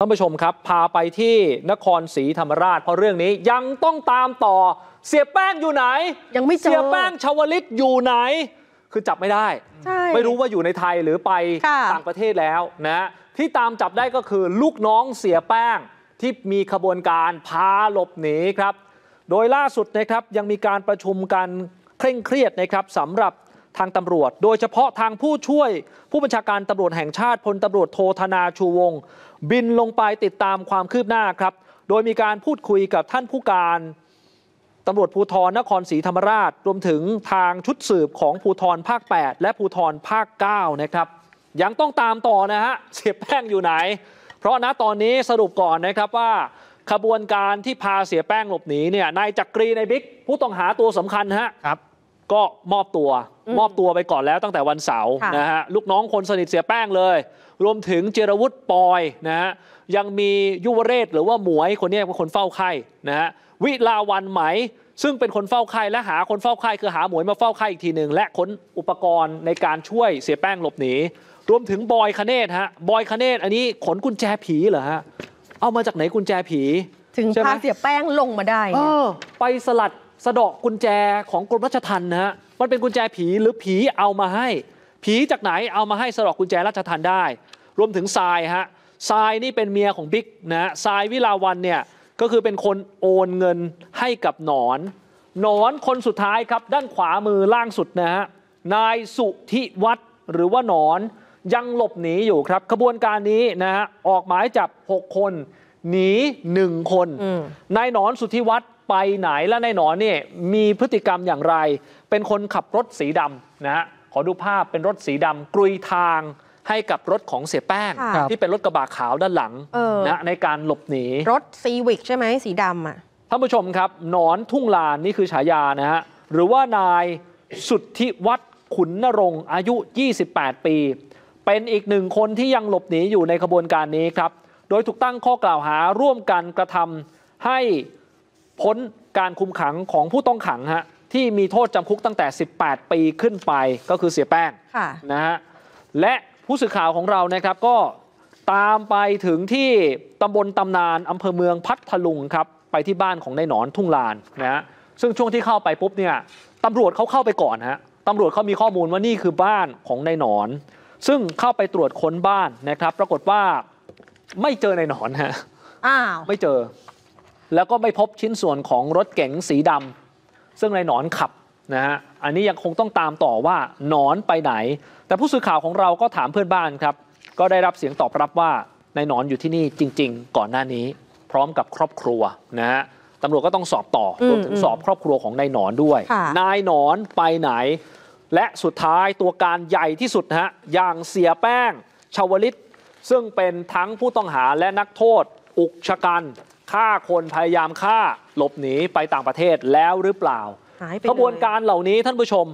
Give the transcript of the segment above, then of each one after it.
ท่านผู้ชมครับพาไปที่นครศรีธรรมราช เพราะเรื่องนี้ยังต้องตามต่อเสียแป้งอยู่ไหนยังไม่เจอเสียแป้งชาวลิตอยู่ไหน คือจับไม่ได้ไม่รู้ว่าอยู่ในไทยหรือไปต่างประเทศแล้วนะที่ตามจับได้ก็คือลูกน้องเสียแป้งที่มีขบวนการพาหลบหนีครับ โดยล่าสุดนะครับยังมีการประชุมกันเคร่งเครียดนะครับสำหรับทางตำรวจโดยเฉพาะทางผู้ช่วยผู้บัญชาการตำรวจแห่งชาติพลตำรวจโทธนาชูวง บินลงไปติดตามความคืบหน้าครับ โดยมีการพูดคุยกับท่านผู้การตำรวจภูธรนครศรีธรรมราช รวมถึงทางชุดสืบของภูธรภาค 8 และภูธรภาค9นะครับยังต้องตามต่อนะฮะ เสียแป้งอยู่ไหน เพราะนะตอนนี้สรุปก่อนนะครับว่าขบวนการที่พาเสียแป้งหลบหนีเนี่ยนายจักรีนายบิ๊กผู้ต้องหาตัวสำคัญฮะครับก็มอบตัวมอบตัวไปก่อนแล้วตั้งแต่วันเสาร์นะฮะลูกน้องคนสนิทเสียแป้งเลย รวมถึงเจรวุฒิปอยนะฮะยังมียุวเรศหรือว่าหมวยคนนี้เป็นคนเฝ้าไข่นะฮะวิลาวันไหม ซึ่งเป็นคนเฝ้าไข่และหาคนเฝ้าไข่คือหาหมวยมาเฝ้าไข่อีกทีหนึ่งและค้นอุปกรณ์ในการช่วยเสียแป้งหลบหนีรวมถึงบอยคเนตฮะบอยคเนตอันนี้ขนกุญแจผีเหรอฮะเอามาจากไหนกุญแจผี ถึงพาเสียแป้งลงมาได้ไปสลัดสะดอกกุญแจของกรมราชทัณฑ์นะฮะมันเป็นกุญแจผีหรือผีเอามาให้ ผีจากไหนเอามาให้สะดอกกุญแจราชทัณฑ์ได้ รวมถึงทรายฮะทรายนี่เป็นเมียของบิ๊กนะทรายวิลาวันเนี่ยก็คือเป็นคนโอนเงินให้กับหนอน หนอนคนสุดท้ายครับด้านขวามือล่างสุดนะฮะนายสุธิวัฒน์หรือว่าหนอน ยังหลบหนีอยู่ครับขบวนการนี้นะฮะออกหมายจับ 6 คน หนี1คนนายหนอนสุธิวัฒนไปไหนและในหนอนนี่มีพฤติกรรมอย่างไร เป็นคนขับรถสีดำนะฮะ ขอดูภาพเป็นรถสีดำกลุยทางให้กับรถของเสียแป้ง ที่เป็นรถกระบะขาวด้านหลังนะในการหลบหนี รถซีวิกใช่ไหมสีดำอ่ะท่านผู้ชมครับ หนอนทุ่งลานนี่คือฉายานะฮะ หรือว่านายสุทธิวัฒน์ขุนนรงอายุ 28 ปี เป็นอีกหนึ่งคนที่ยังหลบหนีอยู่ในขบวนการนี้ครับโดยถูกตั้งข้อกล่าวหาร่วมกันกระทำให้พ้นการคุมขังของผู้ต้องขังฮะที่มีโทษจำคุกตั้งแต่ 18 ปีขึ้นไป ก็คือเสียแป้งะนะฮะและผู้สื่อข่าวของเรานะครับ ก็ตามไปถึงที่ตำบลตำนานอำเภอเมืองพัทลุงครับไปที่บ้านของนายหนอนทุ่งลานนะฮะซึ่งช่วงที่เข้าไปปุ๊บเนี่ยตำรวจเขาเข้าไปก่อนฮะตำรวจเขามีข้อมูลว่านี่คือบ้านของนายหนอน ซึ่งเข้าไปตรวจค้นบ้านนะครับ ปรากฏว่าไม่เจอนายหนอนฮะอ้าวไม่เจอแล้วก็ไม่พบชิ้นส่วนของรถเก๋งสีดำซึ่งนายหนอนขับนะฮะอันนี้ยังคงต้องตามต่อว่าหนอนไปไหน แต่ผู้สื่อข่าวของเราก็ถามเพื่อนบ้านครับ ก็ได้รับเสียงตอบรับว่านายหนอนอยู่ที่นี่จริงๆ ก่อนหน้านี้ พร้อมกับครอบครัวนะฮะตำรวจก็ต้องสอบต่อรวมถึงสอบครอบครัวของนายหนอนด้วย นายหนอนไปไหน และสุดท้ายตัวการใหญ่ที่สุดฮะอย่างเสียแป้งชาวลิต ซึ่งเป็นทั้งผู้ต้องหาและนักโทษ อุกชะกันฆ่าคนพยายามฆ่าหลบหนีไปต่างประเทศแล้วหรือเปล่าขบวนการเหล่านี้ท่านผู้ชม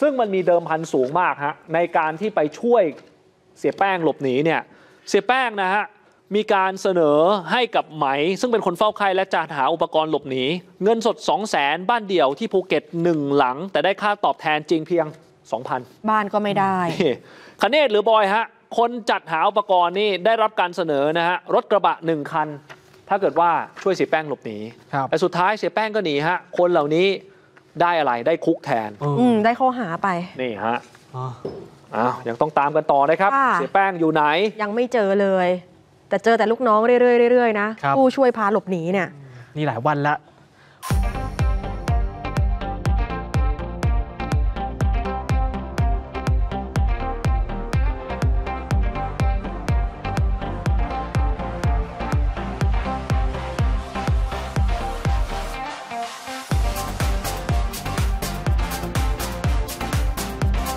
ซึ่งมันมีเดิมพันสูงมากฮะ ในการที่ไปช่วยเสียแป้งหลบหนีเนี่ยเสียแป้งนะฮะ มีการเสนอให้กับไหม ซึ่งเป็นคนเฝ้าไข้และจัดหาอุปกรณ์หลบหนีเงินสด 2 0 0แสนบ้านเดี่ยวที่ภูเก็ตหนึ่งหลัง แต่ได้ค่าตอบแทนจริงเพียง2,000บ้านก็ไม่ได้คเนตหรือบอยฮะคนจัดหาอุปกรณ์นี่ได้รับการเสนอนะฮะรถกระบะ1คันถ้าเกิดว่าช่วยเสียแป้งหลบหนีครับแต่สุดท้ายเสียแป้งก็หนีฮะ คนเหล่านี้ได้อะไร ได้คุกแทน อืม ได้ข้อหาไป นี่ฮะอ้าว ยังต้องตามกันต่อนะครับ เสียแป้งอยู่ไหน ยังไม่เจอเลย แต่เจอแต่ลูกน้องเรื่อยๆเรื่อยๆนะ ผู้ช่วยพาหลบหนีเนี่ย นี่หลายวันละ